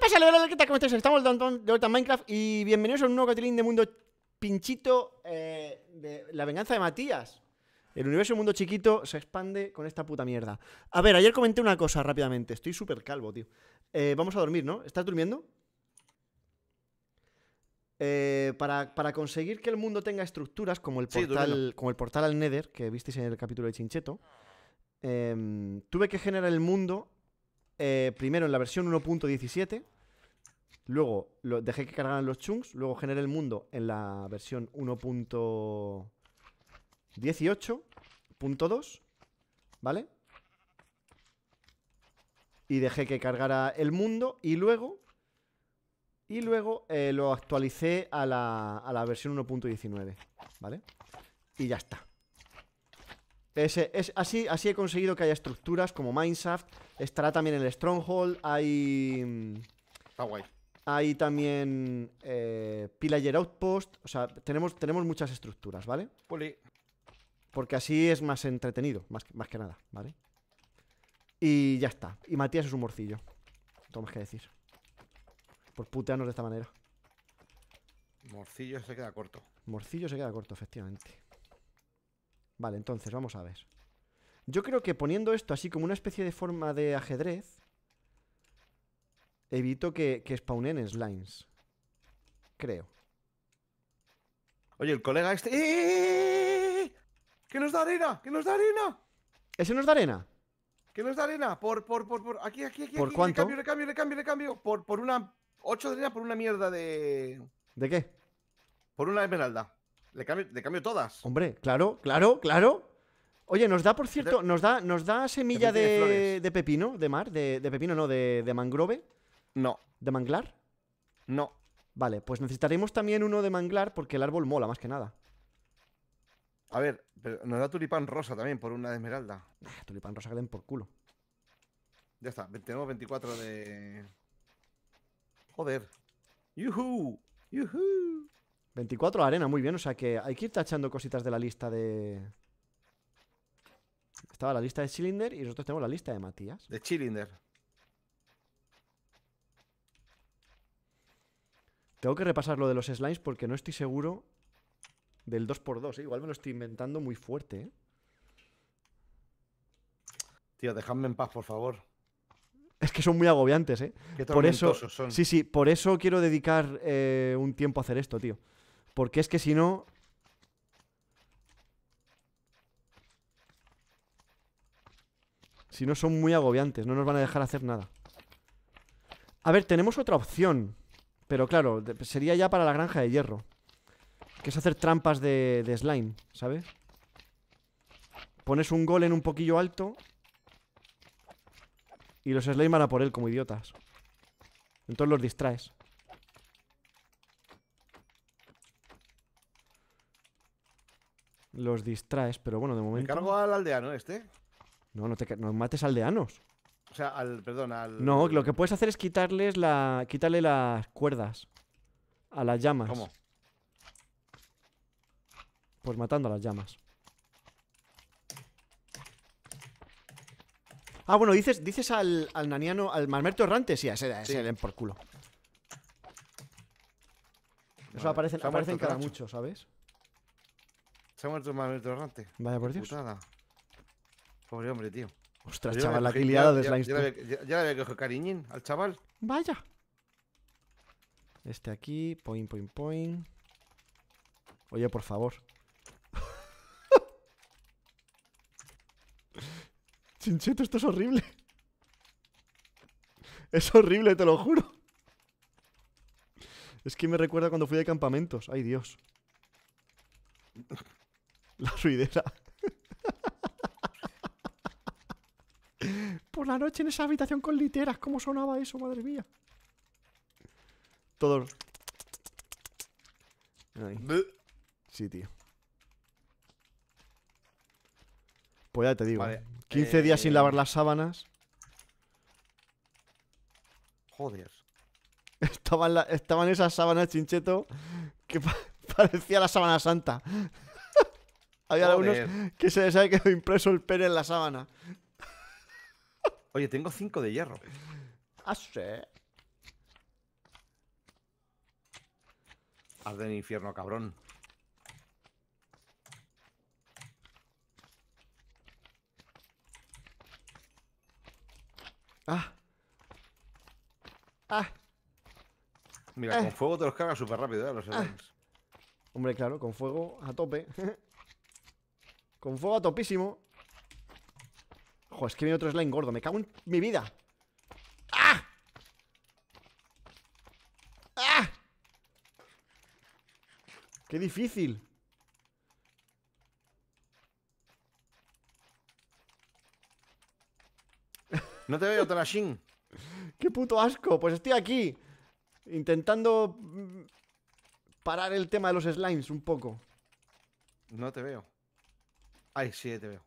pasa? Hola, ¿qué tal? ¿Cómo estáis? Estamos de vuelta en Minecraft y bienvenidos a un nuevo capítulo de Mundo Pinchito eh, de La Venganza de Matías. El universo Mundo Chiquito se expande con esta puta mierda. A ver, ayer comenté una cosa rápidamente. Estoy súper calvo, tío. Eh, vamos a dormir, ¿no? ¿Estás durmiendo? Eh, para, conseguir que el mundo tenga estructuras como el portal, como el portal al Nether, que visteis en el capítulo de Chincheto, em, tuve que generar el mundo eh, primero en la versión 1.17, luego dejé que cargaran los chunks, luego generé el mundo en la versión 1.18.2, ¿vale? Y dejé que cargara el mundo y luego... Y luego eh, lo actualicé a la versión 1.19, ¿vale? Y ya está es, así, así he conseguido que haya estructuras como Mineshaft. Estará también el Stronghold. Hay. Está guay. Hay también eh, Pillager Outpost. O sea, tenemos, tenemos muchas estructuras, ¿vale? Porque así es más entretenido, más, más que nada, ¿vale? Y ya está. Y Matías es un morcillo. Tengo más que decir. Por putearnos de esta manera. Morcillo se queda corto. Morcillo se queda corto, efectivamente. Vale, entonces, vamos a ver. Yo creo que poniendo esto así como una especie de forma de ajedrez, evito que, que spawnen slimes. Creo. Oye, el colega este... ¡Eh! eh, eh, eh ¡Que nos da arena! ¡Que nos da arena! ¿Ese nos da arena? ¿Que nos da arena? Por, por, por, por... Aquí, aquí, aquí. ¿Por cambio, cuánto? Recambio, cambio le cambio Por, por una... Ocho de arena por una mierda de... ¿De qué? Por una esmeralda. Le cambio, todas. Hombre, claro, claro, claro. Oye, nos da, por cierto, nos da, nos da semilla de, pepino, de mar, de, pepino, no, de, mangrove. No. ¿De manglar? No. Vale, pues necesitaremos también uno de manglar porque el árbol mola, más que nada. A ver, nos da tulipán rosa también por una de esmeralda. tulipán rosa que den por culo. Ya está, tenemos 24 de. Joder. ¡Yuhu! ¡Yuhu! 24 arena, muy bien. O sea que hay que ir tachando cositas de la lista de... Estaba la lista de Chilinder y nosotros tenemos la lista de Matías. De Chilinder. Tengo que repasar lo de los slimes porque no estoy seguro del 2x2. 2 ¿eh? Igual me lo estoy inventando muy fuerte. ¿eh? Tío, dejadme en paz, por favor. Es que son muy agobiantes, ¿eh? por eso, Sí, sí, por eso quiero dedicar eh, un tiempo a hacer esto, tío. Porque es que si no... Si no son muy agobiantes, no nos van a dejar hacer nada. A ver, tenemos otra opción. Pero claro, sería ya para la granja de hierro. Que es hacer trampas de, slime, ¿sabes? Pones un golem un poquillo alto y los slime van a por él como idiotas. Entonces los distraes. los distraes, pero bueno, de momento. ¿Me al aldeano este? No, no, te, no mates aldeanos. O sea, al. Perdón, al. No, lo que puedes hacer es quitarles la. Quitarle las cuerdas. A las llamas. ¿Cómo? Pues matando a las llamas. Ah, bueno, dices, dices al, al naniano, al marmerto errante, sí, a ese, a ese por culo. Eso aparece aparece, en cada mucho, ¿sabes? Se ha muerto Vaya por Dios. Putada. Pobre hombre, tío. Ostras, chaval, la que liada de Slime. Ya le cojo cariñín al chaval. Vaya. Este aquí, point, point, point. Oye, por favor. Chincheto, esto es horrible. Es horrible, te lo juro. Es que me recuerda cuando fui de campamentos. Ay, Dios. La ruidera. Por la noche en esa habitación con literas, ¿cómo sonaba eso, madre mía? Todo. Sí, tío. Pues ya te digo. 15 ¿eh? eh, días sin lavar las sábanas. Joder. Estaban, en Estaban esas sábanas, chincheto, que parecía la sábana santa. Había algunos que se les había quedado impreso el pene en la sábana. Oye, tengo cinco de hierro. Ah, sí. Haz del infierno, cabrón. Ah. Ah. Mira, con eh. fuego te los cargas súper rápido, ¿eh? Los ah. Hombre, claro, con fuego a tope. Con fuego topísimo Ojo, es que viene otro slime gordo Me cago en mi vida ¡Ah! ¡Ah! ¡Qué difícil! No te veo, Tarashin. ¡Qué puto asco! Pues estoy aquí Intentando mm, Parar el tema de los slimes un poco No te veo Ay, sí, te veo.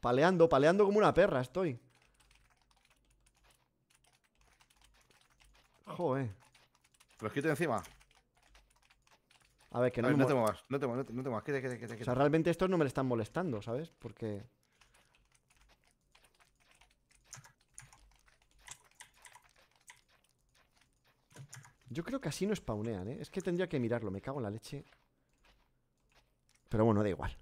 Paleando, paleando como una perra estoy. Joder. Te los quito encima. A ver, que no, no te muevas, no te muevas, no te, muevas. O sea, realmente estos no me le están molestando, ¿sabes? Porque. Yo creo que así no spawnean, ¿eh? Es que tendría que mirarlo, me cago en la leche. Pero bueno, da igual.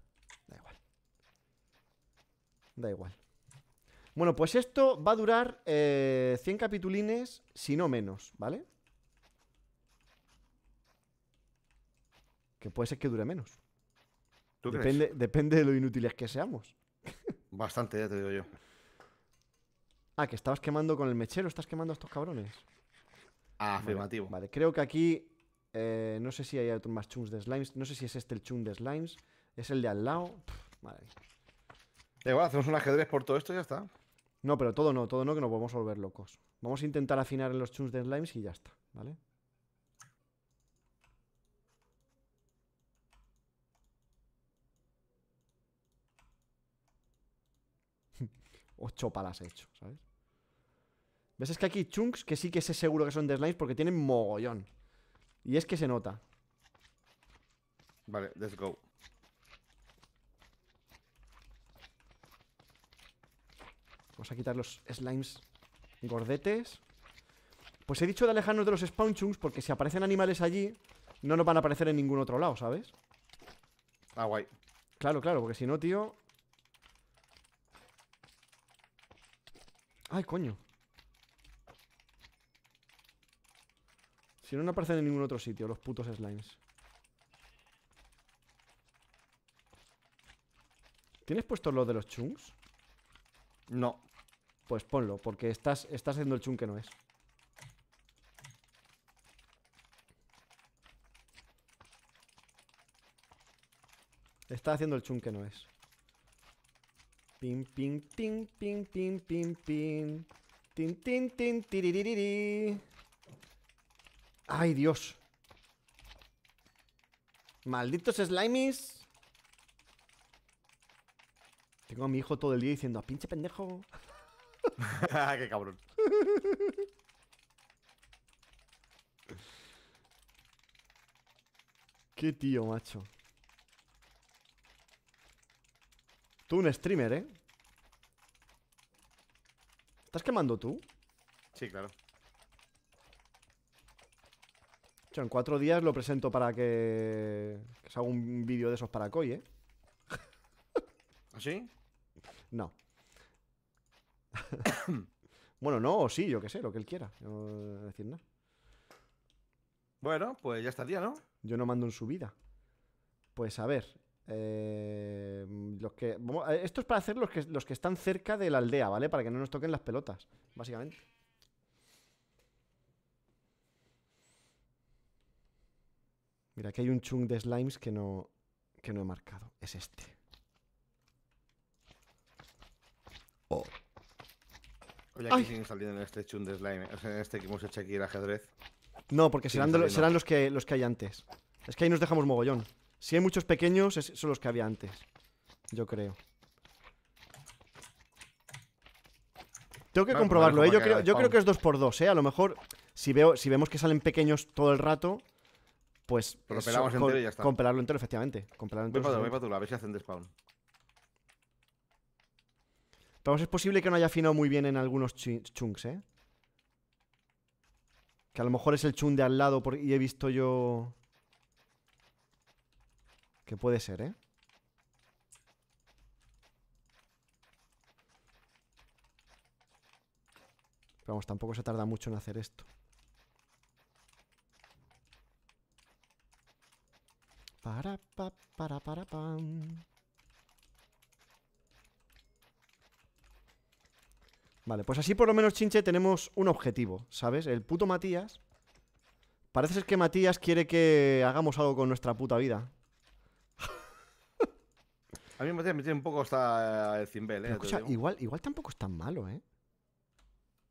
Da igual. Bueno, pues esto va a durar 100 eh, capitulines, si no menos, ¿vale? Que puede ser que dure menos. ¿Tú depende, depende de lo inútiles que seamos. Bastante, ya te digo yo. Ah, que estabas quemando con el mechero, estás quemando a estos cabrones. Ah, afirmativo. Vale, creo que aquí. Eh, no sé si hay otro más chunks de slimes. No sé si es este el chunk de slimes. Es el de al lado. Vale. Da igual, hacemos un ajedrez por todo esto y ya está. No, pero todo no, todo no, que nos podemos volver locos. Vamos a intentar afinar en los chunks de slimes y ya está, ¿vale? Ocho palas he hecho, ¿sabes? ¿Ves? Es que aquí chunks que sí que sé seguro que son de slimes porque tienen mogollón. Y es que se nota. Vale, let's go. Vamos a quitar los slimes gordetes. Pues he dicho de alejarnos de los chunks porque si aparecen animales allí, no nos van a aparecer en ningún otro lado, ¿sabes? Ah, guay. Claro, claro, porque si no, tío... Ay, coño. Si no, no aparecen en ningún otro sitio los putos slimes. ¿Tienes puesto los de los chunks? No pues ponlo, porque estás, estás haciendo el chun que no es. Está haciendo el chun que no es. Pin, pin, pin, pin, pin, pin, pin. Tin, tin, tin, tiririri. ¡Ay, Dios! ¡Malditos slimies! Tengo a mi hijo todo el día diciendo, ¡a pinche pendejo! Qué cabrón. Qué tío, macho. Tú un streamer, ¿eh? ¿Estás quemando tú? Sí, claro. en cuatro días lo presento para que, que se haga un vídeo de esos para Koi, ¿eh? ¿Así? ¿Ah, no. bueno, no, o sí, yo qué sé, lo que él quiera. decir nada. Bueno, pues ya está estaría, ¿no? Yo no mando en su vida Pues a ver. Eh, los que, eh, esto es para hacer los que, los que están cerca de la aldea, ¿vale? Para que no nos toquen las pelotas, básicamente. Mira, aquí hay un chung de slimes que no, que no he marcado. Es este. Oh. Ya siguen saliendo en este chun de slime, en este que hemos hecho aquí el ajedrez. No, porque serán, los, que, los que hay antes. Es que ahí nos dejamos mogollón. Si hay muchos pequeños, son los que había antes. Yo creo. Tengo que comprobarlo, pues ¿eh? Yo, creo, que es 2x2, dos, ¿eh? A lo mejor, si, veo, si vemos que salen pequeños todo el rato, pues. compelarlo entero ya está. entero, efectivamente. Voy para, tu, voy para a ver si hacen despawn es posible que no haya afinado muy bien en algunos chunks, ¿eh? Que a lo mejor es el chun de al lado y he visto yo... Que puede ser, ¿eh? vamos, tampoco se tarda mucho en hacer esto. Para, pa, para, para, Vale, pues así por lo menos, Chinche, tenemos un objetivo, ¿sabes? El puto Matías Parece ser que Matías quiere que hagamos algo con nuestra puta vida A mí Matías me tiene un poco hasta el cimbel, ¿eh? Escucha, igual, igual tampoco es tan malo, ¿eh?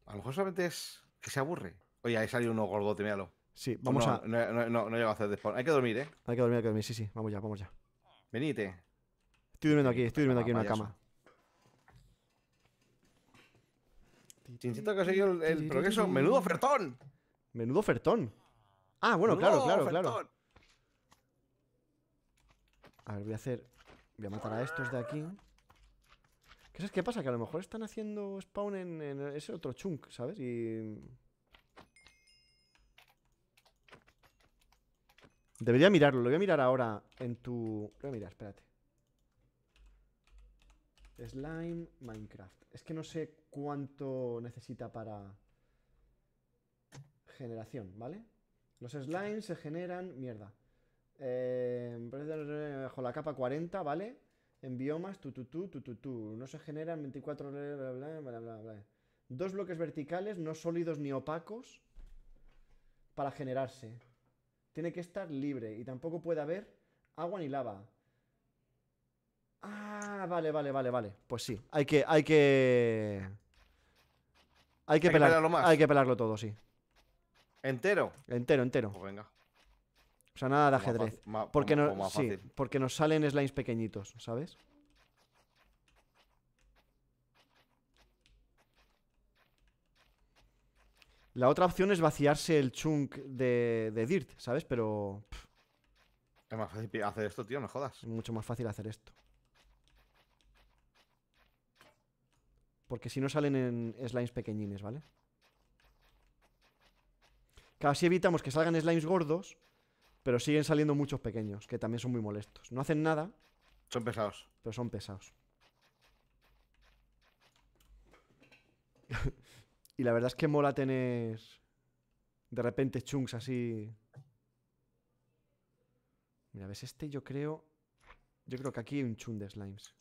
A lo mejor solamente es que se aburre Oye, ahí salió uno gordote, míralo Sí, pues vamos no, a... No, no, no, no llego a hacer despawn Hay que dormir, ¿eh? Hay que dormir, hay que dormir, sí, sí, vamos ya, vamos ya Venite Estoy durmiendo aquí, estoy durmiendo aquí en una cama Chinchito ha seguido el, progreso. ¡Menudo Fertón! ¡Menudo Fertón! Ah, bueno, claro, claro, claro. A ver, voy a hacer... Voy a matar a estos de aquí. ¿Qué sabes qué pasa? Que a lo mejor están haciendo spawn en, en ese otro chunk, ¿sabes? Y... Debería mirarlo, lo voy a mirar ahora en tu... Lo voy a mirar, espérate. Slime, Minecraft. Es que no sé cuánto necesita para generación, ¿vale? Los slimes se generan... Mierda. Em, bajo la capa 40, ¿vale? En biomas, tu, tu, tu, tu, tu, No se generan 24... bla, bla, bla. Dos bloques verticales, no sólidos ni opacos, para generarse. Tiene que estar libre y tampoco puede haber agua ni lava. Ah, vale, vale, vale, vale. Pues sí, hay que. Hay que. Hay que, pelarlo Hay que pelarlo todo, sí. ¿Entero? Entero, entero. Pues venga. O sea, nada de ajedrez. porque, nos, porque nos salen slimes pequeñitos, ¿sabes? La otra opción es vaciarse el chunk de, de dirt, ¿sabes? Pero. Es más fácil hacer esto, tío, no jodas. Es mucho más fácil hacer esto. Porque si no salen en slimes pequeñines, ¿vale? Casi evitamos que salgan slimes gordos, pero siguen saliendo muchos pequeños, que también son muy molestos. No hacen nada. Son pesados. Pero son pesados. y la verdad es que mola tener de repente chunks así. Mira, ves este, yo creo... Yo creo que aquí hay un chun de slimes.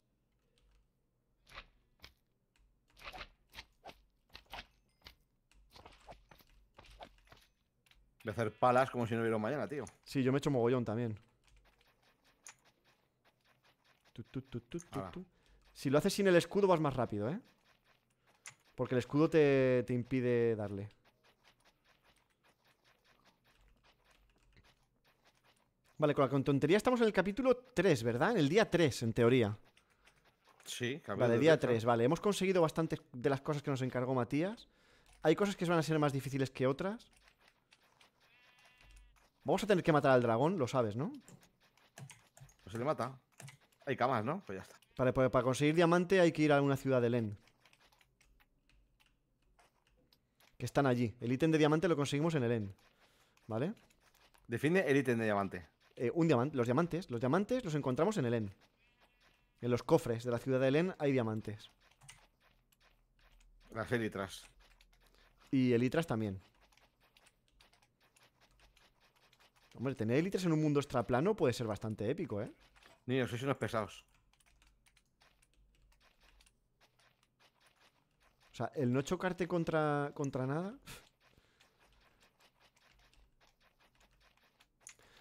Voy hacer palas como si no hubiera mañana, tío. Sí, yo me echo mogollón también. si lo haces sin el escudo vas más rápido, ¿eh? Porque el escudo te, impide darle. Vale, con la tontería estamos en el capítulo 3, ¿verdad? En el día 3, en teoría. Sí, Vale, día 3, vale. Hemos conseguido bastantes de las cosas que nos encargó Matías. Hay cosas que van a ser más difíciles que otras. Vamos a tener que matar al dragón, lo sabes, ¿no? No pues se le mata. Hay camas, ¿no? Pues ya está. Pues para, conseguir diamante hay que ir a una ciudad de Len. Que están allí. El ítem de diamante lo conseguimos en el Len. ¿Vale? Define el ítem de diamante. Eh, un diamante, los diamantes. Los diamantes los encontramos en el Len. En los cofres de la ciudad de Len hay diamantes. Las elitras. Y elitras también. Hombre, tener élites en un mundo extraplano puede ser bastante épico, ¿eh? Niños, sois unos pesados. O sea, el no chocarte contra, contra nada...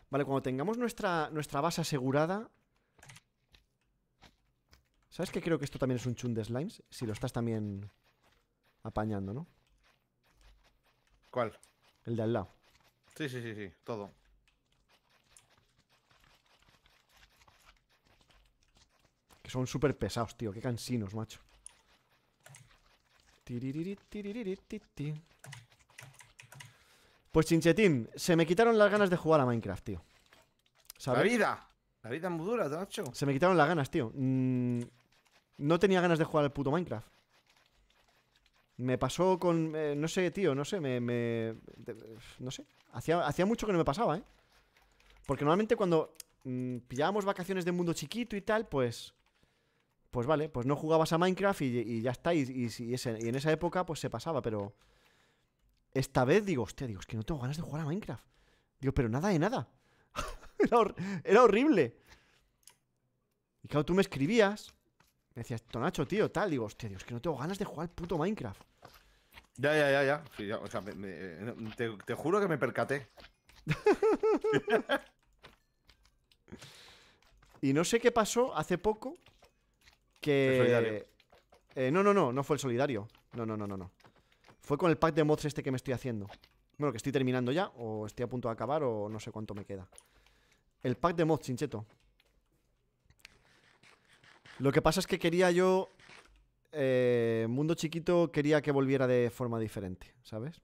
Vale, cuando tengamos nuestra, nuestra base asegurada, ¿Sabes que creo que esto también es un chun de slimes? Si lo estás también apañando, ¿no? ¿Cuál? El de al lado. Sí, sí, sí, sí, todo. Que son súper pesados, tío. Qué cansinos, macho. Pues chinchetín, se me quitaron las ganas de jugar a Minecraft, tío. ¿Sabes? La vida. La vida es muy dura, macho. Se me quitaron las ganas, tío. Mm, no tenía ganas de jugar al puto Minecraft. Me pasó con... Eh, no sé, tío, no sé, me... no sé. Hacía, hacía mucho que no me pasaba, ¿eh? Porque normalmente cuando pillamos mm, pillábamos vacaciones de mundo chiquito y tal, pues pues vale, pues no jugabas a Minecraft y, ya está. Y, en esa época, pues se pasaba, pero. Esta vez digo, hostia, digo, es que no tengo ganas de jugar a Minecraft. Digo, pero nada de nada. era, horrible. Y claro, tú me escribías. Me decías, Tonacho, tío, tal. Digo, hostia, Dios, es que no tengo ganas de jugar al puto Minecraft. Ya, ya, ya, ya. o sea, eh, te, juro que me percaté. y no sé qué pasó hace poco eh, no, no, no, no fue el solidario. No, no, no, no, no. Fue con el pack de mods este que me estoy haciendo. Bueno, que estoy terminando ya, o estoy a punto de acabar, o no sé cuánto me queda. El pack de mods, chincheto. Lo que pasa es que quería yo... Eh, mundo chiquito quería que volviera de forma diferente, ¿sabes?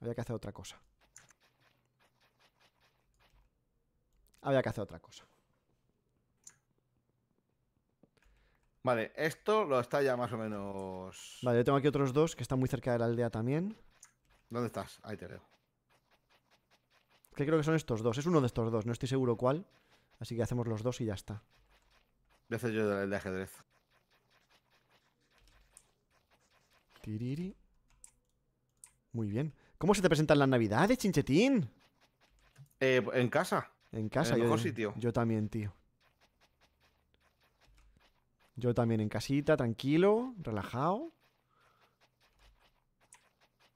Había que hacer otra cosa. Había que hacer otra cosa. Vale, esto lo está ya más o menos. Vale, yo tengo aquí otros dos que están muy cerca de la aldea también. ¿Dónde estás? Ahí te veo. que creo que son estos dos. Es uno de estos dos, no estoy seguro cuál. Así que hacemos los dos y ya está. Voy a hacer yo el de ajedrez. Tiriri. Muy bien. ¿Cómo se te presentan las navidades, chinchetín? Eh, en casa. En casa. En Yo también, tío. Yo también en casita, tranquilo, relajado.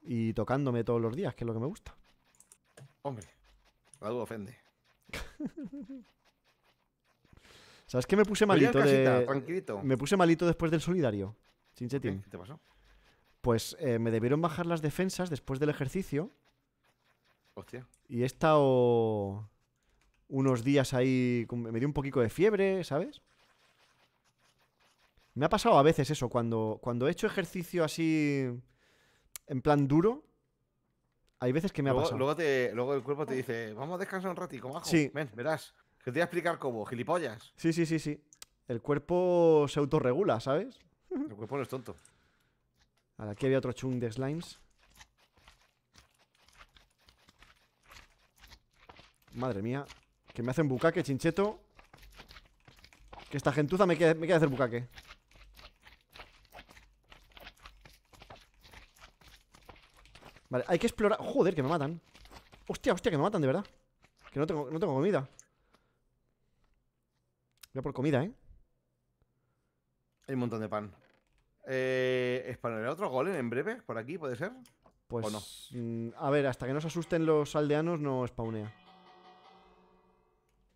Y tocándome todos los días, que es lo que me gusta. Hombre, algo ofende. ¿Sabes qué me puse malito? Me puse malito después del solidario. Chinchetín. ¿Qué te pasó? Pues eh, me debieron bajar las defensas después del ejercicio. Hostia. Y he estado unos días ahí. Me dio un poquito de fiebre, ¿sabes? Me ha pasado a veces eso, cuando, cuando he hecho ejercicio así en plan duro, hay veces que me ha pasado. Luego, el cuerpo te dice, vamos a descansar un ratito, Sí. Ven, verás. Que te voy a explicar cómo, gilipollas. Sí, sí, sí, sí. El cuerpo se autorregula, ¿sabes? El cuerpo no es tonto. Ahora, aquí había otro chung de slimes. Madre mía. Que me hacen bucaque, chincheto. Que esta gentuza me queda me hacer bucaque. Vale, hay que explorar Joder, que me matan Hostia, hostia, que me matan, de verdad Que no tengo, no tengo comida Voy a por comida, ¿eh? Hay un montón de pan eh, ¿Españolará otro golem en breve? ¿Por aquí, puede ser? Pues, mm, a ver, hasta que nos asusten los aldeanos No spawnea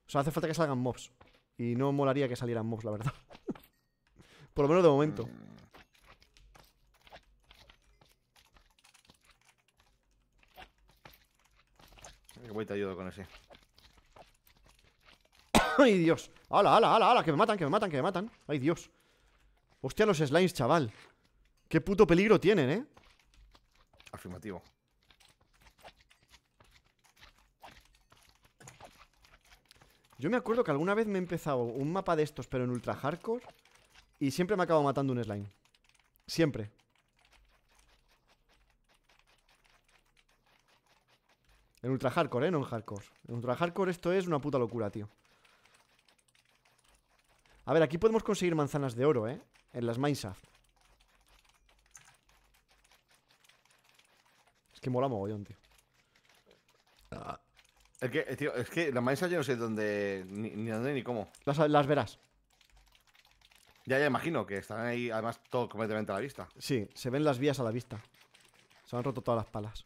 O sea, hace falta que salgan mobs Y no molaría que salieran mobs, la verdad Por lo menos de momento mm. Voy te ayudo con ese. ¡Ay, Dios! ¡Hala, hala, hala, hala! Que me matan, que me matan, que me matan. ¡Ay, Dios! Hostia, los slimes, chaval. Qué puto peligro tienen, ¿eh? Afirmativo. Yo me acuerdo que alguna vez me he empezado un mapa de estos, pero en ultra hardcore. Y siempre me acabo matando un slime. Siempre. En ultra hardcore, ¿eh? No en hardcore En ultra hardcore esto es una puta locura, tío A ver, aquí podemos conseguir manzanas de oro, ¿eh? En las mineshaft Es que mola mogollón, tío ah. Es que, eh, tío, es que las mineshaft yo no sé dónde ni, dónde ni cómo Las, las verás ya, ya imagino que están ahí, además, todo completamente a la vista. Sí, se ven las vías a la vista. Se han roto todas las palas.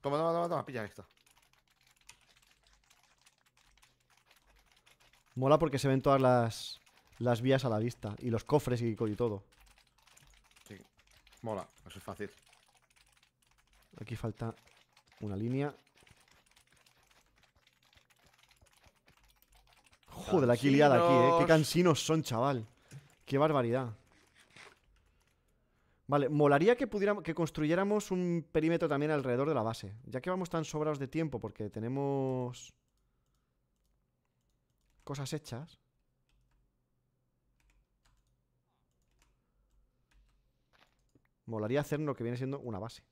Toma, toma, toma, toma, pilla esto. Mola porque se ven todas las, vías a la vista. Y los cofres y, todo. Sí. Mola, eso es fácil. Aquí falta una línea. Joder, la liada aquí, eh. Qué cansinos son, chaval. Qué barbaridad. Vale, molaría que, pudiéramos, que construyéramos un perímetro también alrededor de la base. Ya que vamos tan sobrados de tiempo porque tenemos... Cosas hechas. Molaría hacer lo que viene siendo una base.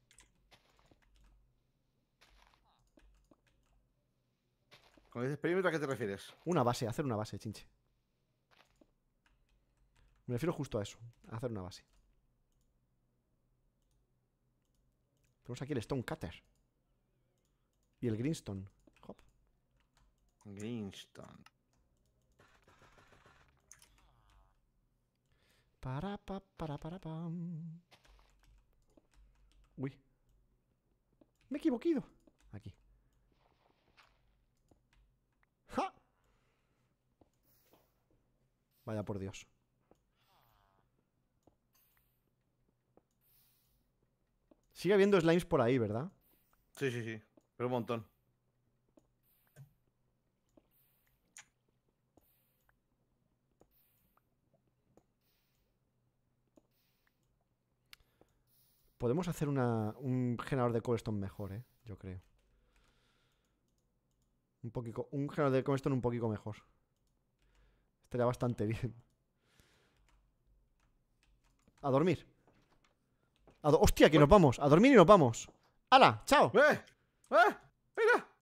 ¿Con dices perímetro a qué te refieres? Una base, hacer una base, chinche. Me refiero justo a eso, a hacer una base. Tenemos aquí el Stone Cutter. Y el Greenstone. Hop. Greenstone. Para, pa, para, para, pa Uy. Me he equivocado. Aquí. ¡Ja! Vaya por Dios. Sigue habiendo slimes por ahí, ¿verdad? Sí, sí, sí. Pero un montón. Podemos hacer un generador de cobblestone mejor, ¿eh? Yo creo. Un poquito, un generador de cobblestone un poquito mejor. Estaría bastante bien. A dormir hostia, que nos vamos. A dormir y nos vamos. ¡Hala! ¡Chao! ¡Eh! ¡Eh!